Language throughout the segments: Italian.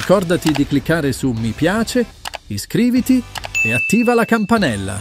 Ricordati di cliccare su mi piace, iscriviti e attiva la campanella.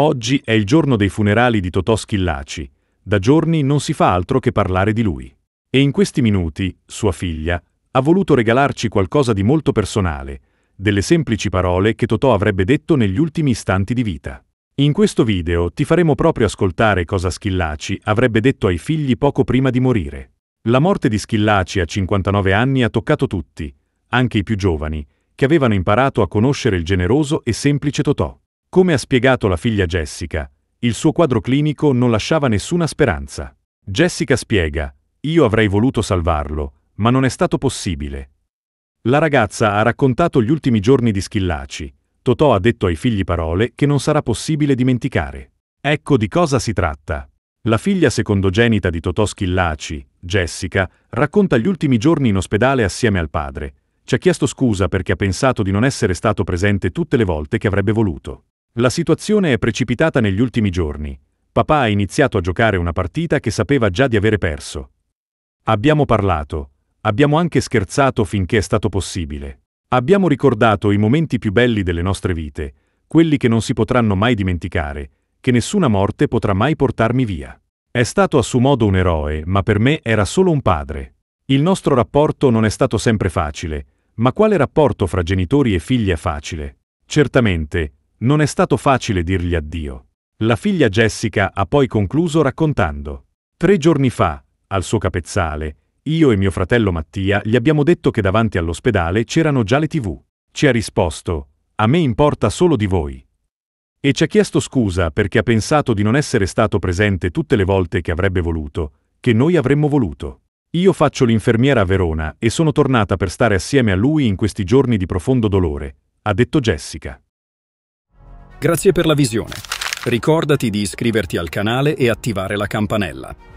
Oggi è il giorno dei funerali di Totò Schillaci. Da giorni non si fa altro che parlare di lui. E in questi minuti, sua figlia, ha voluto regalarci qualcosa di molto personale, delle semplici parole che Totò avrebbe detto negli ultimi istanti di vita. In questo video ti faremo proprio ascoltare cosa Schillaci avrebbe detto ai figli poco prima di morire. La morte di Schillaci a 59 anni ha toccato tutti, anche i più giovani, che avevano imparato a conoscere il generoso e semplice Totò. Come ha spiegato la figlia Jessica, il suo quadro clinico non lasciava nessuna speranza. Jessica spiega, io avrei voluto salvarlo, ma non è stato possibile. La ragazza ha raccontato gli ultimi giorni di Schillaci. Totò ha detto ai figli parole che non sarà possibile dimenticare. Ecco di cosa si tratta. La figlia secondogenita di Totò Schillaci, Jessica, racconta gli ultimi giorni in ospedale assieme al padre. Ci ha chiesto scusa perché ha pensato di non essere stato presente tutte le volte che avrebbe voluto. La situazione è precipitata negli ultimi giorni. Papà ha iniziato a giocare una partita che sapeva già di avere perso. Abbiamo parlato, abbiamo anche scherzato finché è stato possibile. Abbiamo ricordato i momenti più belli delle nostre vite, quelli che non si potranno mai dimenticare, che nessuna morte potrà mai portarmi via. È stato a suo modo un eroe, ma per me era solo un padre. Il nostro rapporto non è stato sempre facile, ma quale rapporto fra genitori e figli è facile? Certamente, non è stato facile dirgli addio. La figlia Jessica ha poi concluso raccontando. Tre giorni fa, al suo capezzale, io e mio fratello Mattia gli abbiamo detto che davanti all'ospedale c'erano già le tv. Ci ha risposto, a me importa solo di voi. E ci ha chiesto scusa perché ha pensato di non essere stato presente tutte le volte che avrebbe voluto, che noi avremmo voluto. Io faccio l'infermiera a Verona e sono tornata per stare assieme a lui in questi giorni di profondo dolore, ha detto Jessica. Grazie per la visione. Ricordati di iscriverti al canale e attivare la campanella.